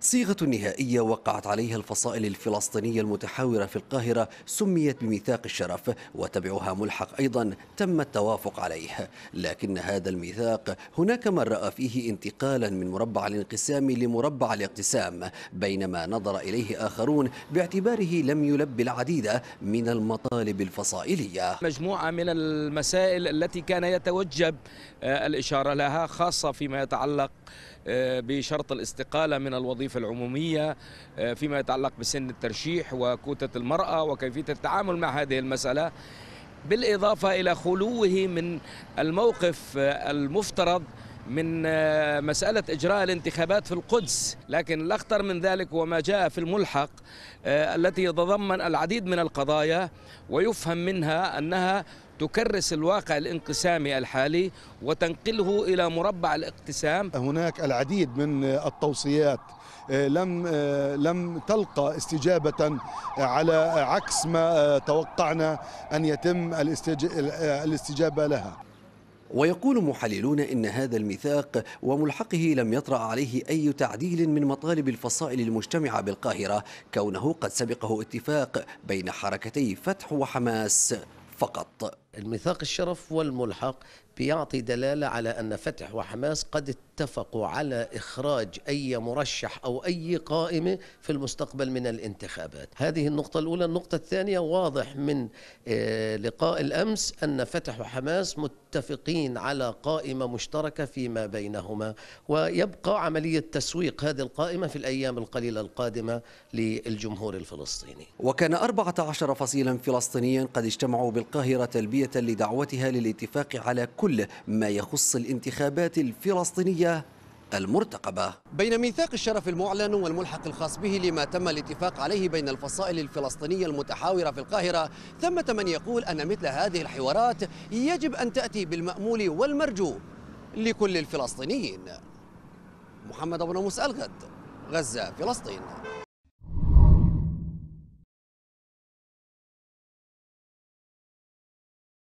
صيغة نهائية وقعت عليها الفصائل الفلسطينية المتحاورة في القاهرة سميت بميثاق الشرف وتبعها ملحق أيضا تم التوافق عليه لكن هذا الميثاق هناك من رأى فيه انتقالا من مربع الانقسام لمربع الاقتسام بينما نظر إليه آخرون باعتباره لم يلبي العديد من المطالب الفصائلية مجموعة من المسائل التي كان يتوجب آه، الإشارة لها خاصة فيما يتعلق آه، بشرط الاستقالة من الوظيفة العمومية آه، فيما يتعلق بسن الترشيح وكوتة المرأة وكيفية التعامل مع هذه المسألة بالإضافة إلى خلوه من الموقف آه، المفترض من آه، مسألة إجراء الانتخابات في القدس لكن الأخطر من ذلك هو ما جاء في الملحق آه، التي يتضمن العديد من القضايا ويفهم منها أنها تكرس الواقع الانقسامي الحالي وتنقله إلى مربع الاقتسام هناك العديد من التوصيات آه، لم لم تلقى استجابة على عكس ما توقعنا أن يتم الاستجابة لها ويقول محللون إن هذا الميثاق وملحقه لم يطرأ عليه أي تعديل من مطالب الفصائل المجتمعة بالقاهرة كونه قد سبقه اتفاق بين حركتي فتح وحماس فقط الميثاق الشرف والملحق بيعطي دلالة على أن فتح وحماس قد اتفقوا على إخراج أي مرشح أو أي قائمة في المستقبل من الانتخابات هذه النقطة الأولى النقطة الثانية واضح من آه، لقاء الأمس أن فتح وحماس متفقين على قائمة مشتركة فيما بينهما ويبقى عملية تسويق هذه القائمة في الأيام القليلة القادمة للجمهور الفلسطيني وكان 14 فصيلا فلسطينيا قد اجتمعوا بالقاهرة تلبية لدعوتها للاتفاق على كل ما يخص الانتخابات الفلسطينية المرتقبة بين ميثاق الشرف المعلن والملحق الخاص به لما تم الاتفاق عليه بين الفصائل الفلسطينية المتحاورة في القاهرة ثمة من يقول أن مثل هذه الحوارات يجب أن تأتي بالمأمول والمرجو لكل الفلسطينيين محمد أبو ناموس الغد غزة فلسطين